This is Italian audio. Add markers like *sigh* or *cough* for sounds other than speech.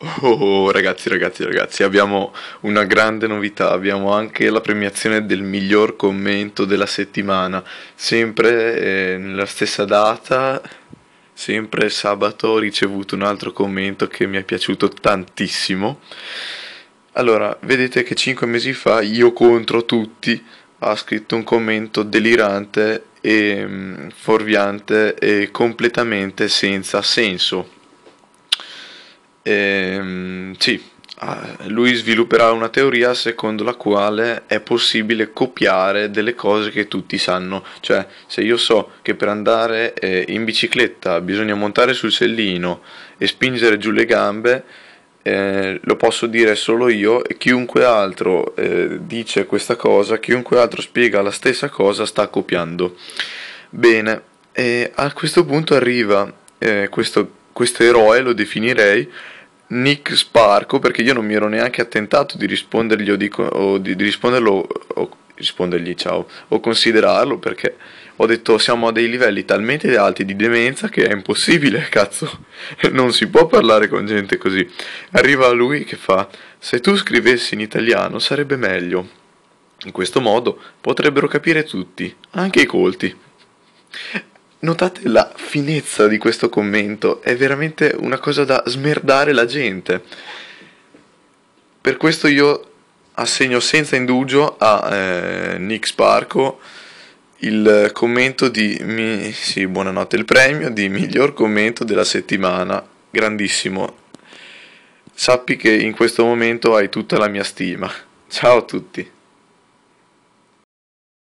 Oh, oh, oh, ragazzi, ragazzi, ragazzi, abbiamo una grande novità, abbiamo anche la premiazione del miglior commento della settimana, sempre eh, nella stessa data, sempre sabato ho ricevuto un altro commento che mi è piaciuto tantissimo. Allora, vedete che 5 mesi fa io contro tutti ha scritto un commento delirante e mm, fuorviante e completamente senza senso Ehm, sì, ah, lui svilupperà una teoria secondo la quale è possibile copiare delle cose che tutti sanno, cioè se io so che per andare eh, in bicicletta bisogna montare sul sellino e spingere giù le gambe, eh, lo posso dire solo io e chiunque altro eh, dice questa cosa, chiunque altro spiega la stessa cosa sta copiando. Bene, e a questo punto arriva eh, questo, questo eroe, lo definirei, Nick Sparco perché io non mi ero neanche attentato di rispondergli o di, o di, di risponderlo o, rispondergli ciao o considerarlo perché ho detto siamo a dei livelli talmente alti di demenza che è impossibile, *laughs* cazzo. Non si può parlare con gente così. Arriva lui che fa se tu scrivessi in italiano sarebbe meglio. In questo modo potrebbero capire tutti, anche i colti. Notate la finezza di questo commento, è veramente una cosa da smerdare la gente. Per questo io assegno senza indugio a eh, Nick Sparco il commento di mi, sì, buonanotte il premio di miglior commento della settimana. Grandissimo. Sappi che in questo momento hai tutta la mia stima. Ciao a tutti.